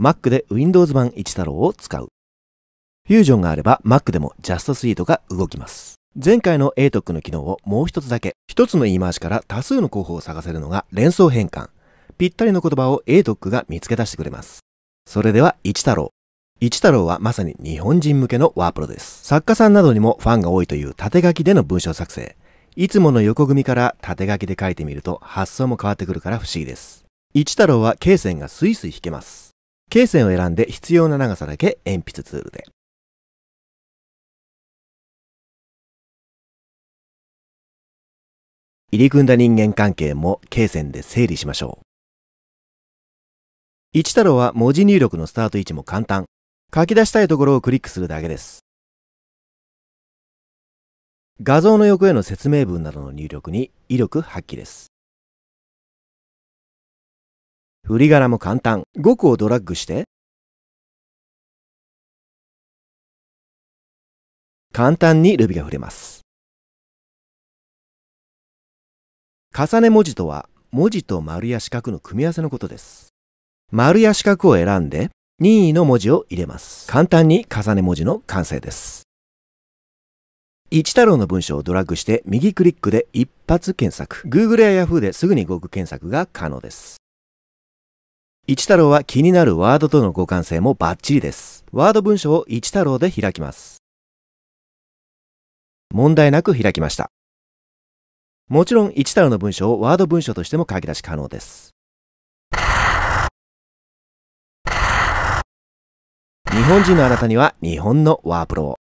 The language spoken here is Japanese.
Mac で Windows 版1太郎を使う。Fusion があれば Mac でも Just Suite が動きます。前回の ATOC の機能をもう一つだけ、一つの言い回しから多数の候補を探せるのが連想変換。ぴったりの言葉を ATOC が見つけ出してくれます。それでは一太郎。一太郎はまさに日本人向けのワープロです。作家さんなどにもファンが多いという縦書きでの文章作成。いつもの横組から縦書きで書いてみると発想も変わってくるから不思議です。一太郎は K 線がスイスイ引けます。罫線を選んで必要な長さだけ鉛筆ツールで。入り組んだ人間関係も罫線で整理しましょう。一太郎は文字入力のスタート位置も簡単。書き出したいところをクリックするだけです。画像の横への説明文などの入力に威力発揮です。振り柄も簡単5個をドラッグして簡単にルビが振れます重ね文字とは文字と丸や四角の組み合わせのことです丸や四角を選んで任意の文字を入れます簡単に重ね文字の完成です一太郎の文章をドラッグして右クリックで一発検索 Google や Yahoo ですぐに語句検索が可能です一太郎は気になるワードとの互換性もバッチリです。ワード文章を一太郎で開きます。問題なく開きました。もちろん一太郎の文章をワード文章としても書き出し可能です。日本人のあなたには日本のワープロを。